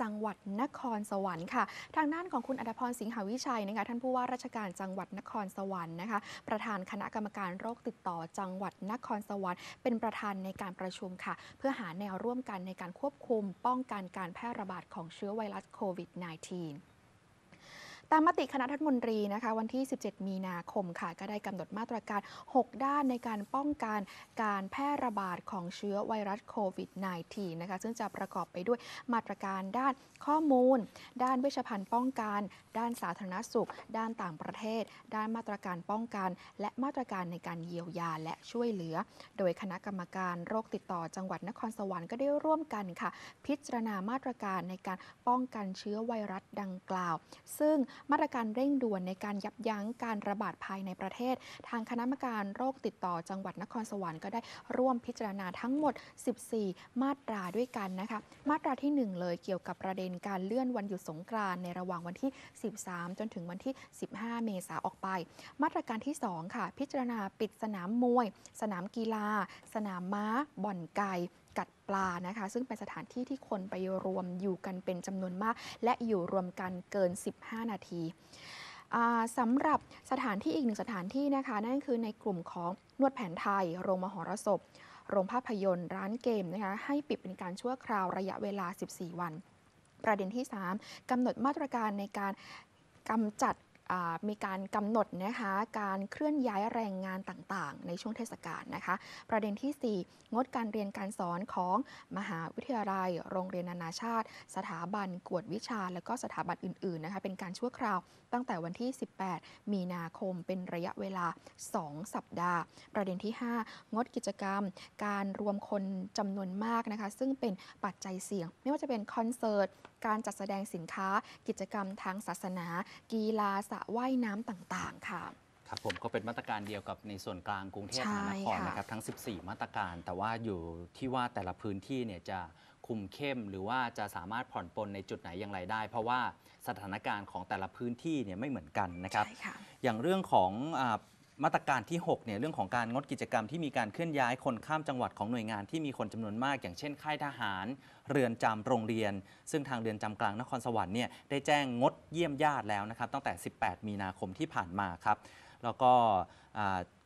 จังหวัดนครสวรรค์ค่ะ ทางด้านของคุณอัตพรสิงหวิชัยนะคะท่านผู้ว่าราชการจังหวัดนครสวรรค์นะคะประธานคณะกรรมการโรคติดต่อ จังหวัดนครสวรรค์เป็นประธานในการประชุมค่ะ เพื่อหาแนวร่วมกันในการควบคุม ป้องกันการแพร่ระบาดของเชื้อไวรัสโควิด -19 ตามมติคณะรัฐมนตรีนะคะวันที่ 17 มีนาคมค่ะก็ได้กำหนดมาตรการ 6 ด้านในการป้องกันการแพร่ระบาดของเชื้อไวรัสโควิด -19 นะคะซึ่งจะประกอบไปด้วยมาตรการด้านข้อมูลด้านวิชภัณฑ์ป้องกัน ด้านสาธารณสุข ด้านต่างประเทศ ด้านมาตรการป้องกัน และมาตรการในการเยียวยาและช่วยเหลือ โดยคณะกรรมการโรคติดต่อจังหวัดนครสวรรค์ก็ได้ร่วมกันค่ะ พิจารณามาตรการในการป้องกันเชื้อไวรัสดังกล่าว ซึ่งมาตรการเร่งด่วนในการยับยั้งการระบาดภายในประเทศ ทางคณะกรรมการโรคติดต่อจังหวัดนครสวรรค์ก็ได้ร่วมพิจารณาทั้งหมด 14 มาตราด้วยกันนะคะ มาตราที่ 1 เลยเกี่ยวกับประเด็นการเลื่อนวันหยุดสงกรานในระหว่างวันที่ 13 จนถึงวันที่ 15 เมษาออกไป มาตราการที่2ค่ะ พิจารณาปิดสนามมวย สนามกีฬา สนามม้า บ่อนไก่กัดปลา นะคะ ซึ่งเป็นสถานที่ที่คนไปรวมอยู่กันเป็นจำนวนมาก และอยู่รวมกันเกิน 15 นาที สำหรับสถานที่อีกหนึ่งสถานที่นะคะ นั่นคือในกลุ่มของนวดแผนไทย โรงมหรสพ โรงภาพยนตร์ ร้านเกมนะคะ ให้ปิดเป็นการชั่วคราวระยะเวลา 14 วัน ประเด็นที่ 3 กำหนดมาตรการในการกำจัดมีการกำหนดนะคะการเคลื่อนย้ายแรงงานต่างๆ ในช่วงเทศกาลนะคะ ประเด็นที่ 4 งดการเรียนการสอนของมหาวิทยาลัย โรงเรียนนานาชาติ สถาบัน กวดวิชา และก็สถาบันอื่นๆนะคะเป็นการชั่วคราวตั้งแต่วันที่ 18 มีนาคมเป็นระยะเวลา 2 สัปดาห์ ประเด็นที่ 5 งดกิจกรรม การรวมคนจำนวนมากนะคะซึ่งเป็นปัจจัยเสี่ยง ไม่ว่าจะเป็นคอนเสิร์ตการจัดแสดงสินค้ากิจกรรมทางศาสนา กีฬาสระว่ายน้ำต่างๆค่ะครับ ผมก็เป็นมาตรการเดียวกับในส่วนกลางกรุงเทพมหานครนะครับ ทั้ง 14 มาตรการ แต่ว่าอยู่ที่ว่าแต่ละพื้นที่เนี่ยจะคุมเข้ม หรือว่าจะสามารถผ่อนปลนในจุดไหนอย่างไรได้ เพราะว่าสถานการณ์ของแต่ละพื้นที่เนี่ยไม่เหมือนกันนะครับอย่างเรื่องของมาตรการที่6เนี่ยเรื่องของการงดกิจกรรมที่มีการเคลื่อนย้ายคนข้ามจังหวัดของหน่วยงานที่มีคนจำนวนมาก อย่างเช่นค่ายทหารเรือนจำโรงเรียน ซึ่งทางเรือนจำกลางนครสวรรค์เนี่ยได้แจ้งงดเยี่ยมญาติแล้วนะครับ ตั้งแต่ 18 มีนาคมที่ผ่านมาครับ แล้วก็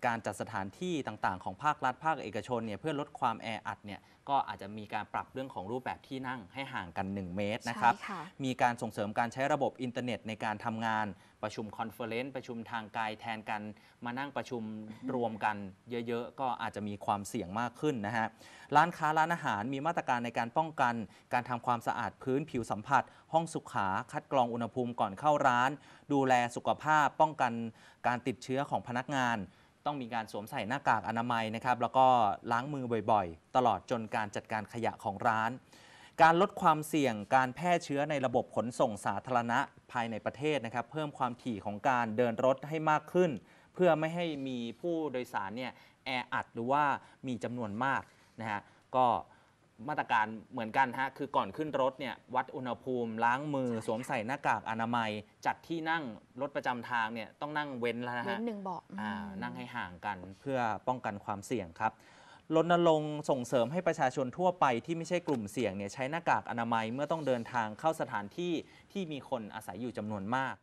การจัดสถานที่ต่างๆ ของภาครัฐภาค เอกชนเนี่ยเพื่อลดความแออัดเนี่ยก็อาจจะมีการปรับเรื่องของรูปแบบที่นั่งให้ห่างกัน 1 เมตรนะครับ มีการส่งเสริมการใช้ระบบอินเทอร์เน็ตในการทำงานประชุมคอนเฟอเรนซ์ประชุมทางไกลแทนกันมานั่งประชุมรวมกันเยอะๆ ก็อาจจะมีความเสี่ยงมากขึ้นนะฮะร้านค้าร้านอาหารมีมาตรการในการป้องกัน การทำความสะอาดพื้นผิวสัมผัส ห้องสุขาคัดกรองอุณหภูมิก่อนเข้าร้าน ดูแลสุขภาพป้องกัน การติดเชื้อของพนักงานต้องมีการสวมใส่หน้ากากอนามัยนะครับ แล้วก็ล้างมือบ่อยๆ ตลอดจนการจัดการขยะของร้าน การลดความเสี่ยงการแพร่เชื้อในระบบขนส่งสาธารณะภายในประเทศนะครับ เพิ่มความถี่ของการเดินรถให้มากขึ้น เพื่อไม่ให้มีผู้โดยสารเนี่ยแออัดหรือว่ามีจำนวนมากนะฮะก็มาตรการเหมือนกันฮะคือก่อนขึ้นรถเนี่ยวัดอุณหภูมิล้างมือ สวมใส่หน้ากากอนามัย จัดที่นั่งรถประจำทางเนี่ยต้องนั่งเว้นแล้วนะฮะเว้นหนึ่งเบาะนั่งให้ห่างกันเพื่อป้องกันความเสี่ยงครับรณรงค์ส่งเสริมให้ประชาชนทั่วไปที่ไม่ใช่กลุ่มเสี่ยงเนี่ยใช้หน้ากากอนามัยเมื่อต้องเดินทางเข้าสถานที่ที่มีคนอาศัยอยู่จำนวนมาก